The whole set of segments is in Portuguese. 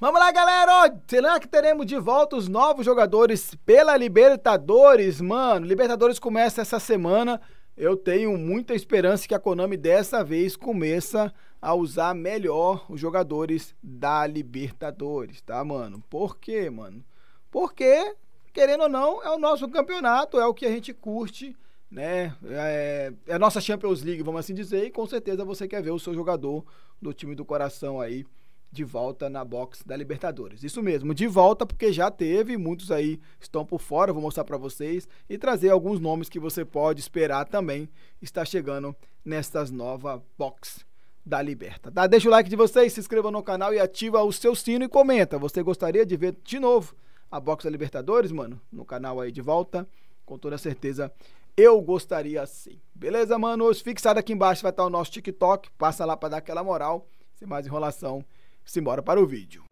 Vamos lá, galera! Será que teremos de volta os novos jogadores pela Libertadores, mano? Libertadores começa essa semana. Eu tenho muita esperança que a Konami dessa vez começa a usar melhor os jogadores da Libertadores, tá, mano? Por quê, mano? Porque, querendo ou não, é o nosso campeonato, é o que a gente curte, né? É, é a nossa Champions League, vamos assim dizer, e com certeza você quer ver o seu jogador do time do coração aí de volta na box da Libertadores. Isso mesmo, de volta porque já teve, muitos aí estão por fora, vou mostrar para vocês e trazer alguns nomes que você pode esperar também estar chegando nestas nova box da Liberta. Dá tá, Deixa o like de vocês, se inscreva no canal e ativa o seu sino e comenta. Você gostaria de ver de novo a box da Libertadores, mano, no canal aí de volta? Com toda certeza eu gostaria sim. Beleza, mano? Hoje fixado aqui embaixo vai estar o nosso TikTok, passa lá para dar aquela moral, sem mais enrolação. Simbora para o vídeo.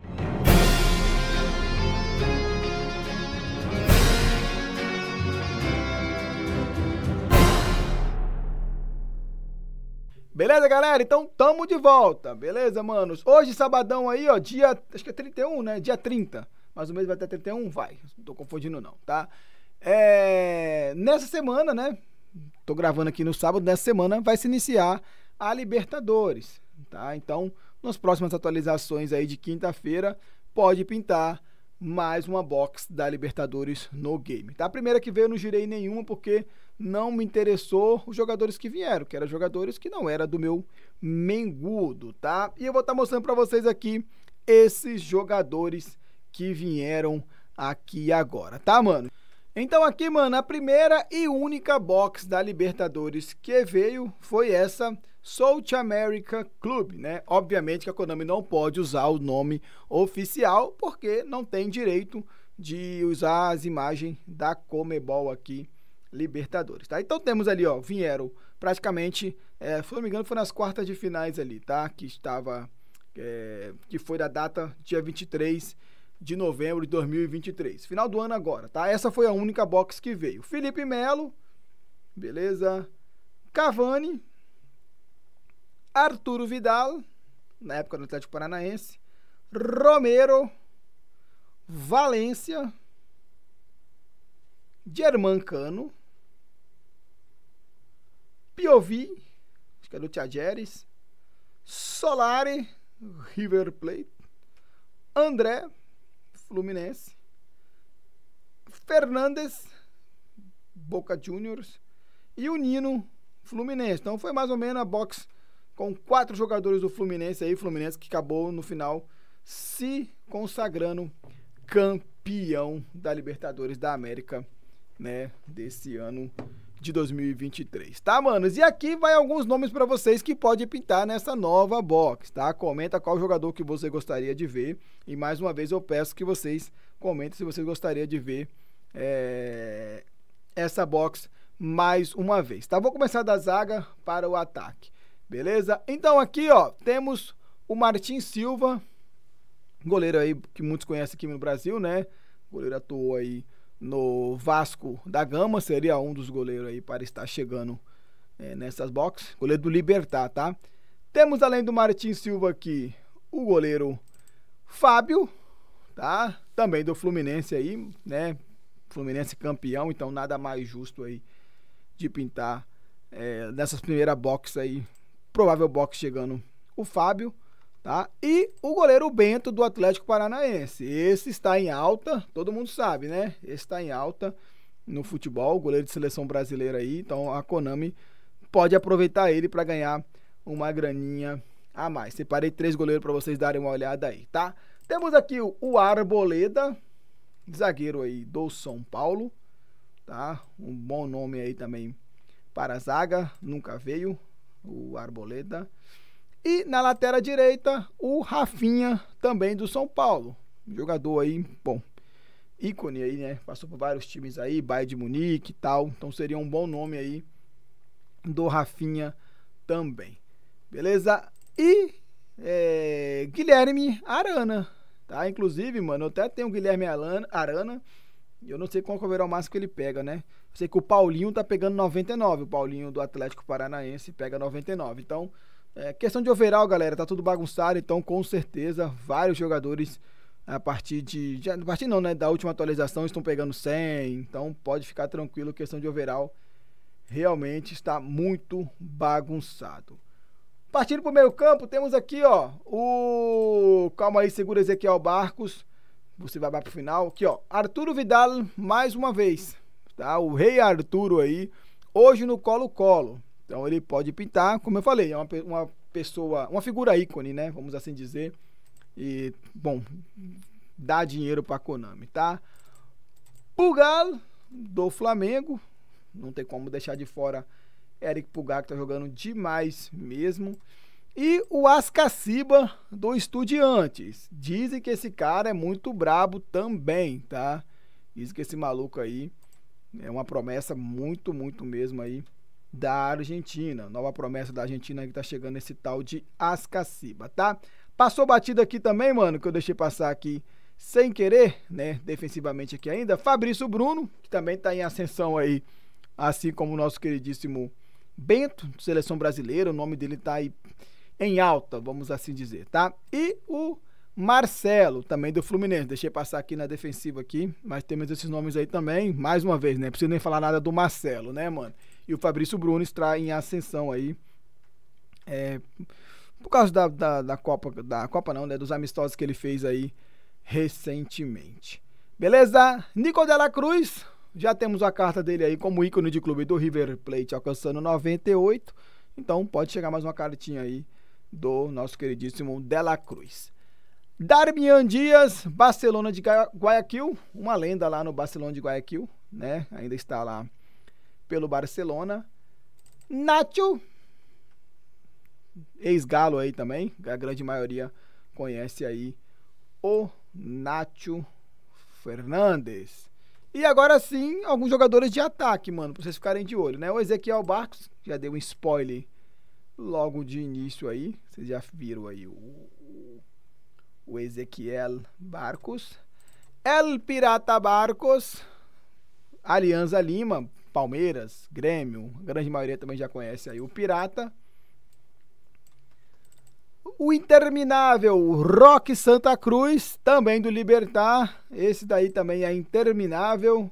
Beleza, galera? Então tamo de volta, beleza, manos? Hoje, sabadão aí, ó, dia. Acho que é 31, né? Dia 30. Mas o mês vai até 31? Vai. Não tô confundindo, não, tá? É... Nessa semana, né? Tô gravando aqui no sábado, nessa semana vai se iniciar a Libertadores, tá? Então, nas próximas atualizações aí de quinta-feira, pode pintar mais uma box da Libertadores no game. Tá? A primeira que veio eu não girei nenhuma porque não me interessou os jogadores que vieram, que eram jogadores que não era do meu mengudo, tá? E eu vou estar tá mostrando para vocês aqui esses jogadores que vieram aqui agora, tá, mano? Então aqui, mano, a primeira e única box da Libertadores que veio foi essa South America Club, né? Obviamente que a Konami não pode usar o nome oficial porque não tem direito de usar as imagens da Comebol aqui Libertadores, tá? Então temos ali, ó, vieram praticamente, é, se não me engano, foi nas quartas de finais ali, tá? Que estava, é, que foi da data dia 23 de novembro de 2023. Final do ano agora, tá? Essa foi a única box que veio. Felipe Melo, beleza? Cavani, Arturo Vidal, na época do Atlético Paranaense, Romero, Valência, Cano Piovi, acho que é do Tiageres, Solari, River Plate, André, Fluminense. Fernandes, Boca Juniors. E o Nino, Fluminense. Então foi mais ou menos a box com quatro jogadores do Fluminense aí, Fluminense que acabou no final se consagrando campeão da Libertadores da América, né, desse ano de 2023, tá, manos? E aqui vai alguns nomes para vocês que pode pintar nessa nova box, tá? Comenta qual jogador que você gostaria de ver e mais uma vez eu peço que vocês comentem se vocês gostariam de ver é, essa box mais uma vez, tá? Vou começar da zaga para o ataque, beleza? Então aqui, ó, temos o Martin Silva, goleiro aí que muitos conhecem aqui no Brasil, né? O goleiro atuou aí no Vasco da Gama, seria um dos goleiros aí para estar chegando é, nessas boxes. Goleiro do Libertar, tá? Temos além do Martins Silva aqui o goleiro Fábio, tá? Também do Fluminense aí, né? Fluminense campeão, então nada mais justo aí de pintar é, nessas primeiras boxes aí. Provável box chegando o Fábio. Tá? E o goleiro Bento do Atlético Paranaense. Esse está em alta, todo mundo sabe, né? Esse está em alta no futebol, goleiro de seleção brasileira aí. Então a Konami pode aproveitar ele para ganhar uma graninha a mais. Separei três goleiros para vocês darem uma olhada aí, tá? Temos aqui o, Arboleda, zagueiro aí do São Paulo, tá? Um bom nome aí também para a zaga, nunca veio o Arboleda. E na lateral direita, o Rafinha, também do São Paulo. Jogador aí, bom, ícone aí, né? Passou por vários times aí, Bayern de Munique e tal. Então seria um bom nome aí do Rafinha também. Beleza? E é, Guilherme Arana, tá? Inclusive, mano, eu até tenho o Guilherme Arana. Eu não sei qual que é o máximo que ele pega, né? Eu sei que o Paulinho tá pegando 99. O Paulinho do Atlético Paranaense pega 99. Então, é, questão de overall, galera, tá tudo bagunçado, então com certeza vários jogadores a partir de. Já, a partir não, né? Da última atualização estão pegando 100, então pode ficar tranquilo, questão de overall realmente está muito bagunçado. Partindo para o meio campo, temos aqui, ó, o... Calma aí, segura Ezequiel Barcos. Você vai para o final. Aqui, ó, Arturo Vidal, mais uma vez, tá? O rei Arturo aí, hoje no Colo-Colo. Então ele pode pintar, como eu falei, é uma, uma pessoa, uma figura ícone, né? Vamos assim dizer. E, bom, dá dinheiro para Konami, tá? Pugal do Flamengo, não tem como deixar de fora Eric Pugal que tá jogando demais mesmo. E o Ascaciba do Estudiantes. Dizem que esse cara é muito brabo também, tá? Dizem que esse maluco aí é uma promessa muito, muito mesmo aí da Argentina. Nova promessa da Argentina que tá chegando esse tal de Ascaciba, tá? Passou batida aqui também, mano, que eu deixei passar aqui sem querer, né? Defensivamente aqui ainda. Fabrício Bruno, que também tá em ascensão aí, assim como o nosso queridíssimo Bento, seleção brasileira. O nome dele tá aí em alta, vamos assim dizer, tá? E o Marcelo, também do Fluminense. Deixei passar aqui na defensiva aqui, mas temos esses nomes aí também. Mais uma vez, né? Preciso nem falar nada do Marcelo, né, mano? E o Fabrício Bruno está em ascensão aí. É, por causa da, da, da, Copa, da Copa não, né? Dos amistosos que ele fez aí recentemente. Beleza? Nico la Cruz, já temos a carta dele aí como ícone de clube do River Plate, alcançando 98. Então pode chegar mais uma cartinha aí do nosso queridíssimo la Cruz. Darmian Dias, Barcelona de Guayaquil, uma lenda lá no Barcelona de Guayaquil, né? Ainda está lá pelo Barcelona. Nacho, ex-galo aí também, a grande maioria conhece aí o Nacho Fernandes. E agora sim, alguns jogadores de ataque, mano, pra vocês ficarem de olho, né? O Ezequiel Barcos, já deu um spoiler logo de início aí. Vocês já viram aí o, o Ezequiel Barcos. El Pirata Barcos. Alianza Lima, Palmeiras, Grêmio, a grande maioria também já conhece aí o Pirata. O interminável Rock Santa Cruz, também do Libertar. Esse daí também é interminável,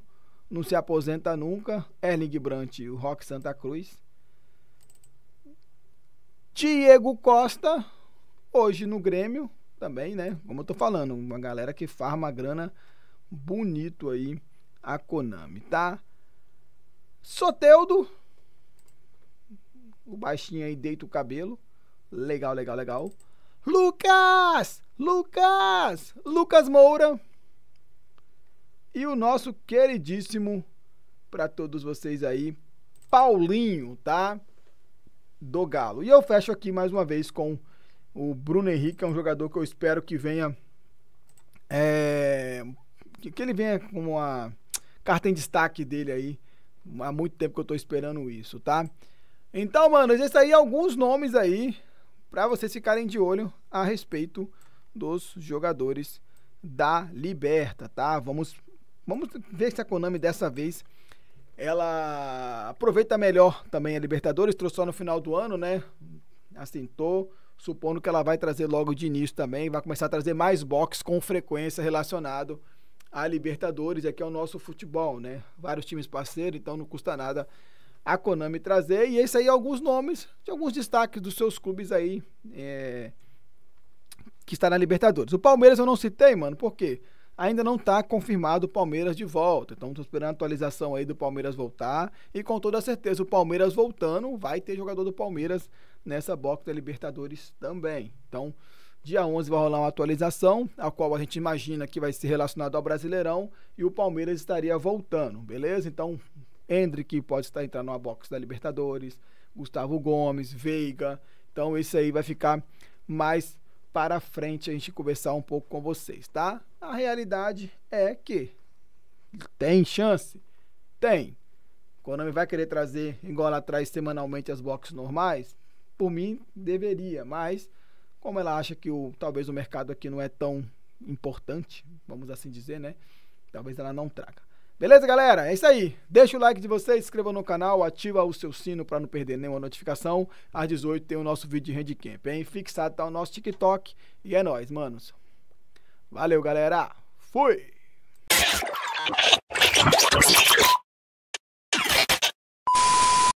não se aposenta nunca. Erling Brandt, o Rock Santa Cruz. Diego Costa, hoje no Grêmio, também, né? Como eu tô falando, uma galera que farma grana bonito aí a Konami, tá? Soteudo. O baixinho aí deita o cabelo. Legal, legal, legal. Lucas! Lucas! Lucas Moura. E o nosso queridíssimo, para todos vocês aí, Paulinho, tá? Do Galo. E eu fecho aqui mais uma vez com o Bruno Henrique, é um jogador que eu espero que venha. É, que ele venha com uma carta em destaque dele aí Há muito tempo que eu tô esperando isso, tá? Então, mano, esses aí alguns nomes aí para vocês ficarem de olho a respeito dos jogadores da Liberta, tá? Vamos, vamos ver se a Konami dessa vez ela aproveita melhor também a Libertadores, trouxe só no final do ano, né? Assim, tô supondo que ela vai trazer logo de início também, vai começar a trazer mais box com frequência relacionado a Libertadores, aqui é, é o nosso futebol, né? Vários times parceiros, então não custa nada a Konami trazer. E esse é aí alguns nomes de alguns destaques dos seus clubes aí é, que está na Libertadores. O Palmeiras eu não citei, mano, por quê? Ainda não está confirmado o Palmeiras de volta. Então, estou esperando a atualização aí do Palmeiras voltar. E com toda certeza, o Palmeiras voltando, vai ter jogador do Palmeiras nessa box da Libertadores também. Então, Dia 11 vai rolar uma atualização, a qual a gente imagina que vai ser relacionada ao Brasileirão e o Palmeiras estaria voltando, beleza? Então, Hendrick pode estar entrando na box da Libertadores, Gustavo Gomes, Veiga. Então, isso aí vai ficar mais para frente a gente conversar um pouco com vocês, tá? A realidade é que tem chance? Tem. Konami vai querer trazer, igual lá atrás, semanalmente as boxes normais? Por mim, deveria, mas como ela acha que o, talvez o mercado aqui não é tão importante, vamos assim dizer, né? Talvez ela não traga. Beleza, galera? É isso aí. Deixa o like de vocês, se inscreva no canal, ativa o seu sino para não perder nenhuma notificação. Às 18 tem o nosso vídeo de handicamp, hein? Fixado tá o nosso TikTok e é nóis, manos. Valeu, galera. Fui!